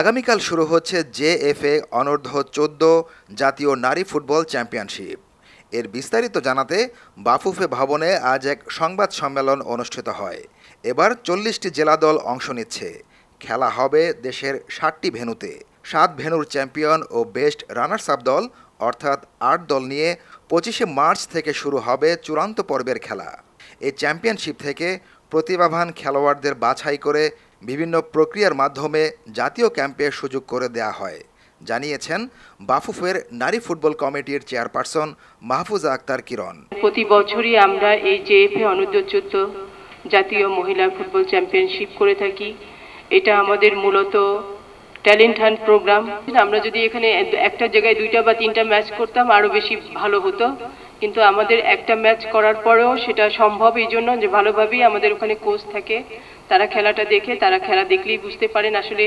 আগামীকাল শুরু হচ্ছে জেএফএ অনূর্ধ্ব চোদ্দ জাতীয় নারী ফুটবল চ্যাম্পিয়নশিপ এর বিস্তারিত জানাতে বাফুফে ভবনে আজ এক সংবাদ সম্মেলন অনুষ্ঠিত হয় এবার চল্লিশটি জেলা দল অংশ নিচ্ছে খেলা হবে দেশের ষাটটি ভেনুতে সাত ভেনুর চ্যাম্পিয়ন ও বেস্ট রানার্স আপ দল অর্থাৎ আট দল নিয়ে পঁচিশে মার্চ থেকে শুরু হবে চূড়ান্ত পর্বের খেলা এই চ্যাম্পিয়নশিপ থেকে প্রতিভাবান খেলোয়াড়দের বাছাই করে বিভিন্ন প্রক্রিয়ার মাধ্যমে জাতীয় ক্যাম্পে সুযোগ করে দেয়া হয় জানিয়েছেন বাফুফের নারী ফুটবল কমিটির চেয়ারপারসন মাহফুজা আক্তার কিরণ প্রতি বছরই আমরা এই জেএফএ অনুদ্য চোদ্দ জাতীয় মহিলা ফুটবল চ্যাম্পিয়নশিপ করে থাকি এটা আমাদের মূলত ট্যালেন্ট হান্ট প্রোগ্রাম আমরা যদি এখানে একটা জায়গায় দুইটা বা তিনটা ম্যাচ করতাম আরও বেশি ভালো হতো কিন্তু আমাদের একটা ম্যাচ করার পরেও সেটা সম্ভব এই জন্য যে ভালোভাবেই আমাদের ওখানে কোচ থাকে তারা খেলাটা দেখে তারা খেলা দেখলেই বুঝতে পারেন আসলে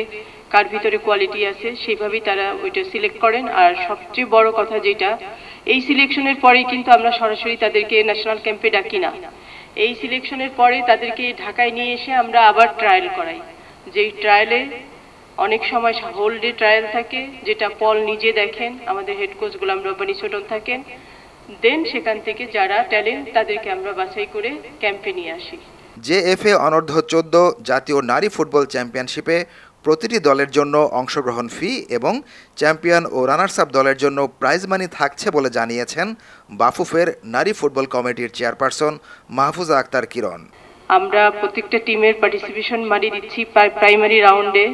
কার ভিতরে কোয়ালিটি আছে সেভাবেই তারা ওইটা সিলেক্ট করেন আর সবচেয়ে বড় কথা যেটা এই সিলেকশনের পরে কিন্তু আমরা সরাসরি তাদেরকে ন্যাশনাল ক্যাম্পে ডাকি না এই সিলেকশনের পরে তাদেরকে ঢাকায় নিয়ে এসে আমরা আবার ট্রায়াল করাই যেই ট্রায়ালে অনেক সময় হোল ডে ট্রায়াল থাকে যেটা পল নিজে দেখেন আমাদের হেড কোচ গোলাম রব্বানি ছোটন থাকেন দেন সেখান থেকে যারা ট্যালেন্ট তাদেরকে আমরা বাছাই করে ক্যাম্পে নিয়ে আসি জেএফএ অনর্ধ চোদ্দ জাতীয় নারী ফুটবল চ্যাম্পিয়নশিপে প্রতিটি দলের জন্য অংশগ্রহণ ফি এবং চ্যাম্পিয়ন ও রানার্স আপ দলের জন্য প্রাইজ মানি থাকছে বলে জানিয়েছেন বাফুফের নারী ফুটবল কমিটির চেয়ারপারসন মাহফুজা আক্তার কিরণ আমরা প্রত্যেকটা টিমের পার্টিসিপেশন মানি দিচ্ছি প্রাইমারি রাউন্ডে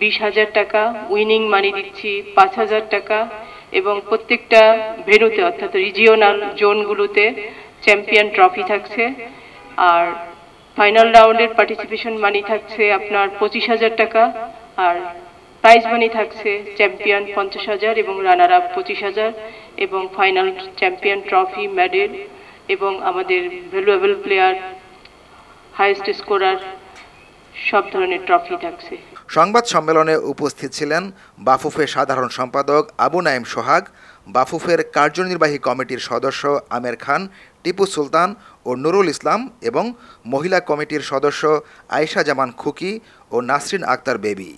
বিশ হাজার টাকা উইনিং মানি দিচ্ছি পাঁচ হাজার টাকা এবং প্রত্যেকটা ভেনুতে অর্থাৎ রিজিওনাল জোনগুলোতে চ্যাম্পিয়ন ট্রফি থাকছে আর ফাইনাল রাউন্ডের পার্টিসিপেশন মানি থাকছে আপনার পঁচিশ হাজার টাকা আর প্রাইজ মানি থাকছে চ্যাম্পিয়ন পঞ্চাশ হাজার এবং রানার আপ পঁচিশ হাজার এবং ফাইনাল চ্যাম্পিয়ন ট্রফি মেডেল এবং আমাদের ভ্যালুয়েবল প্লেয়ার হাইয়েস্ট স্কোরার সব ধরনের ট্রফি থাকছে সংবাদ সম্মেলনে উপস্থিত ছিলেন বাফুফের সাধারণ সম্পাদক আবু নাইম সোহাগ বাফুফের কার্যনির্বাহী কমিটির সদস্য আমের খান টিপু সুলতান ও নুরুল ইসলাম এবং মহিলা কমিটির সদস্য আয়েশা জামান খুকি ও নাসরিন আক্তার বেবি